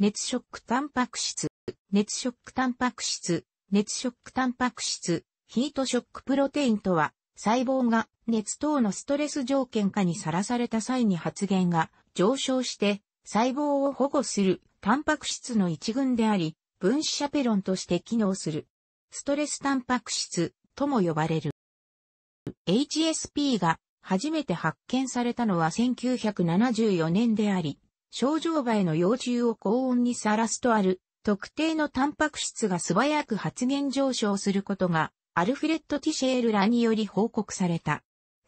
熱ショックタンパク質、熱ショックタンパク質、熱ショックタンパク質、ヒートショックプロテインとは、細胞が熱等のストレス条件下にさらされた際に発現が上昇して細胞を保護するタンパク質の一群であり、分子シャペロンとして機能する。ストレスタンパク質とも呼ばれる。HSP が初めて発見されたのは1974年であり、症状への幼虫を高温にさらすとある特定のタンパク質が素早く発現上昇することがアルフレッド・ティシェールらにより報告された。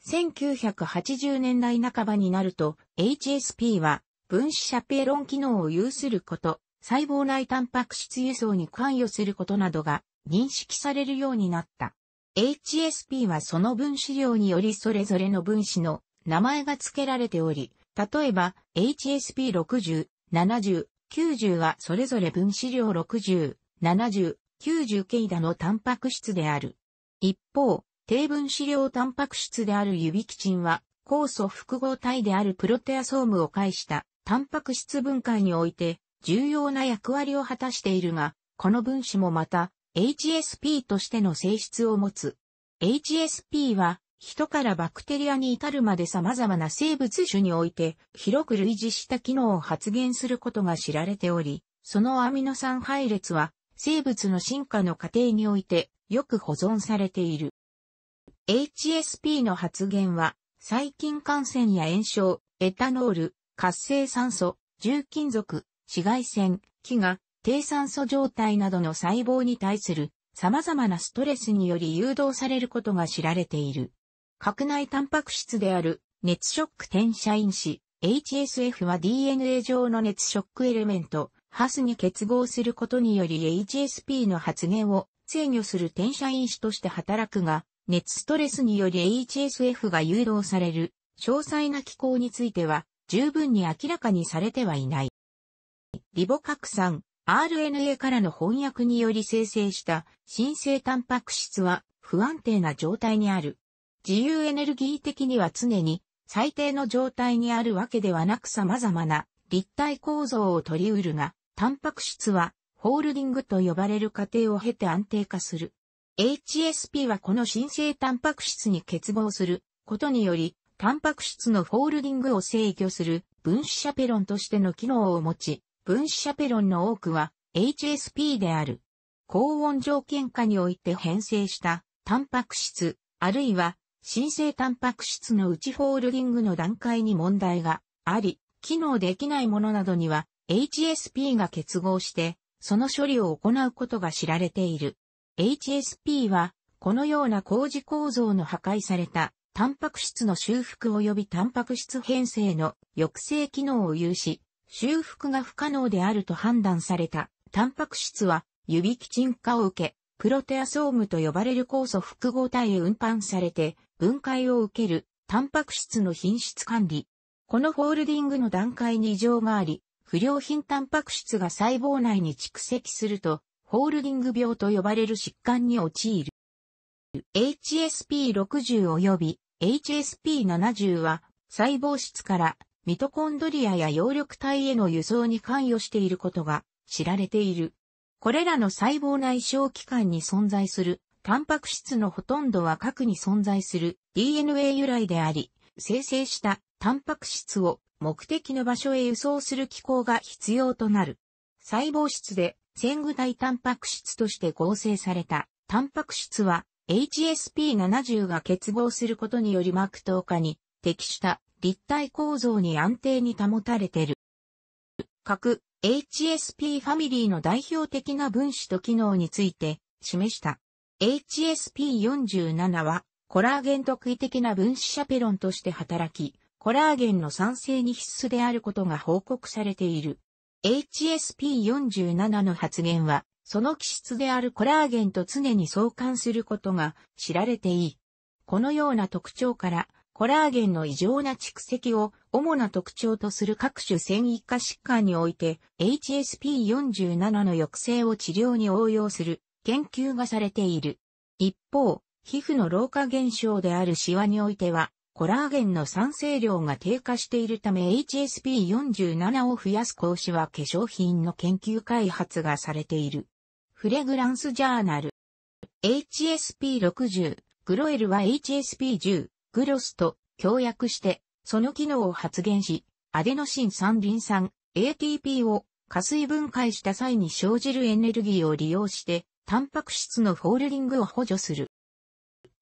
1980年代半ばになると HSP は分子シャペロン機能を有すること、細胞内タンパク質輸送に関与することなどが認識されるようになった。HSP はその分子量によりそれぞれの分子の名前が付けられており、例えば、HSP60、70、90はそれぞれ分子量60、70、90ケイダのタンパク質である。一方、低分子量タンパク質であるユビキチンは、酵素複合体であるプロテアソームを介したタンパク質分解において重要な役割を果たしているが、この分子もまた HSP としての性質を持つ。HSP は人からバクテリアに至るまで様々な生物種において、広く類似した機能を発現することが知られており、そのアミノ酸配列は、生物の進化の過程において、よく保存されている。HSP の発現は、細菌感染や炎症、エタノール、活性酸素、重金属、紫外線、飢餓、低酸素状態などの細胞に対する様々なストレスにより誘導されることが知られている。核内タンパク質である熱ショック転写因子 HSF は DNA 上の熱ショックエレメント、ハスに結合することにより HSP の発現を制御する転写因子として働くが、熱ストレスにより HSF が誘導される詳細な機構については十分に明らかにされてはいない。リボ核酸 RNA からの翻訳により生成した新生タンパク質は不安定な状態にある自由エネルギー的には常に最低の状態にあるわけではなく様々な立体構造を取り得るが、タンパク質はホールディングと呼ばれる過程を経て安定化する。HSP はこの新生タンパク質に結合することにより、タンパク質のホールディングを制御する分子シャペロンとしての機能を持ち、分子シャペロンの多くは HSP である。高温条件下において変性したタンパク質、あるいは新生タンパク質の内フォールディングの段階に問題があり、機能できないものなどには HSP が結合して、その処理を行うことが知られている。HSP は、このような工事構造の破壊された、タンパク質の修復及びタンパク質編成の抑制機能を有し、修復が不可能であると判断された、タンパク質は、指基沈化を受け、プロテアソームと呼ばれる酵素複合体へ運搬されて、分解を受けるタンパク質の品質管理。このホールディングの段階に異常があり、不良品タンパク質が細胞内に蓄積すると、ホールディング病と呼ばれる疾患に陥る。HSP60 及び HSP70 は細胞質からミトコンドリアや葉緑体への輸送に関与していることが知られている。これらの細胞内小器官に存在するタンパク質のほとんどは核に存在する DNA 由来であり、生成したタンパク質を目的の場所へ輸送する機構が必要となる。細胞質で線具体タンパク質として合成されたタンパク質は HSP70 が結合することにより膜糖化に適した立体構造に安定に保たれている。核 HSP ファミリーの代表的な分子と機能について示した。HSP47 は、コラーゲン特異的な分子シャペロンとして働き、コラーゲンの酸性に必須であることが報告されている。HSP47 の発現は、その気質であるコラーゲンと常に相関することが知られていい。このような特徴から、コラーゲンの異常な蓄積を主な特徴とする各種繊維化疾患において、HSP47 の抑制を治療に応用する研究がされている。一方、皮膚の老化現象であるシワにおいては、コラーゲンの酸性量が低下しているため HSP47 を増やす格子は化粧品の研究開発がされている。フレグランスジャーナル。HSP60、グロエルは HSP10、グロスと協約して、その機能を発現し、アデノシン三リン酸、ATP を加水分解した際に生じるエネルギーを利用して、タンパク質のフォールリングを補助する。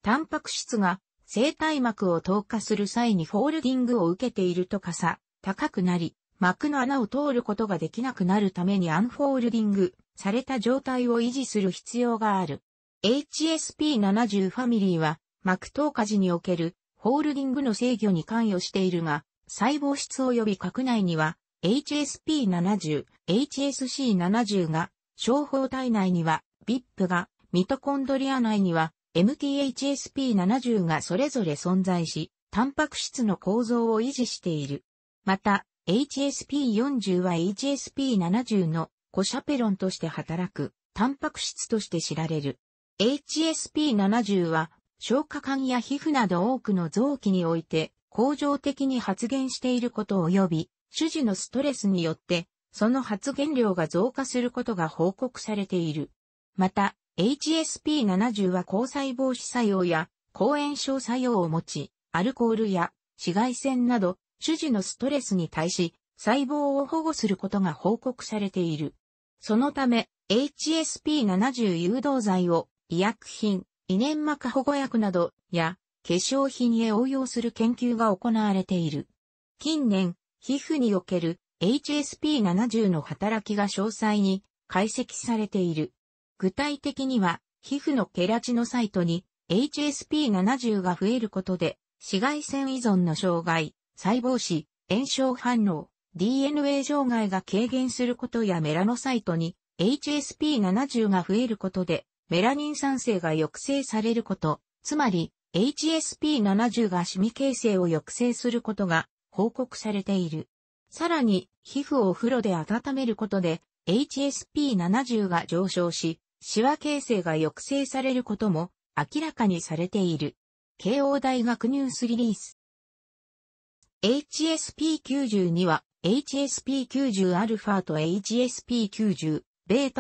タンパク質が生体膜を透過する際にフォールディングを受けているとかさ、高くなり、膜の穴を通ることができなくなるためにアンフォールディングされた状態を維持する必要がある。HSP70 ファミリーは膜透過時におけるホールディングの制御に関与しているが、細胞質及び核内には HSP70、HSC70 が、小胞体内には VIP が、ミトコンドリア内には MTHSP70 がそれぞれ存在し、タンパク質の構造を維持している。また、HSP40 は HSP70 のコシャペロンとして働く、タンパク質として知られる。HSP70 は、消化管や皮膚など多くの臓器において、恒常的に発現していること及び、主治のストレスによって、その発現量が増加することが報告されている。また、HSP70 は抗細胞死作用や抗炎症作用を持ち、アルコールや紫外線など種治のストレスに対し細胞を保護することが報告されている。そのため、HSP70 誘導剤を医薬品、胃粘膜保護薬などや化粧品へ応用する研究が行われている。近年、皮膚における HSP70 の働きが詳細に解析されている。具体的には、皮膚のケラチノサイトに HSP70 が増えることで、紫外線依存の障害、細胞死、炎症反応、DNA 障害が軽減することやメラノサイトに HSP70 が増えることで、メラニン酸性が抑制されること、つまり HSP70 がシミ形成を抑制することが報告されている。さらに、皮膚をお風呂で温めることで HSP70 が上昇し、シワ形成が抑制されることも明らかにされている。慶応大学ニュースリリース。h s p 9には HSP90α と HSP90β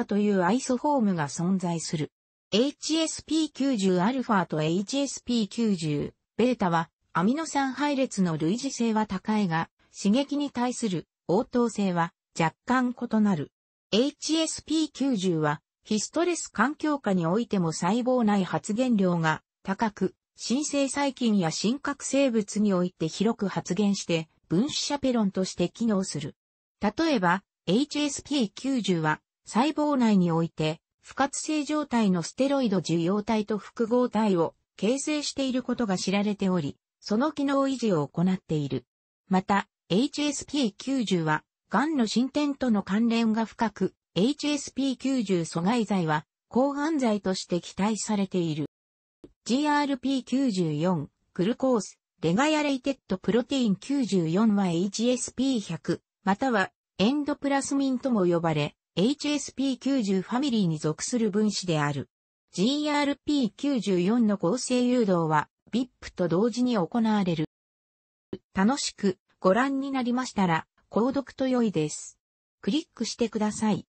というアイソフォームが存在する。HSP90α と HSP90β はアミノ酸配列の類似性は高いが、刺激に対する応答性は若干異なる。HSP90 は非ストレス環境下においても細胞内発現量が高く、新生細菌や真核生物において広く発現して分子シャペロンとして機能する。例えば、HSP90 は細胞内において不活性状態のステロイド受容体と複合体を形成していることが知られており、その機能維持を行っている。また、HSP90 は、癌の進展との関連が深く、HSP90 阻害剤は、抗犯罪として期待されている。GRP94、グルコース、レガヤレイテッドプロテイン94は HSP100、またはエンドプラスミンとも呼ばれ、HSP90 ファミリーに属する分子である。GRP94 の合成誘導は VIP と同時に行われる。楽しくご覧になりましたら、購読と良いです。クリックしてください。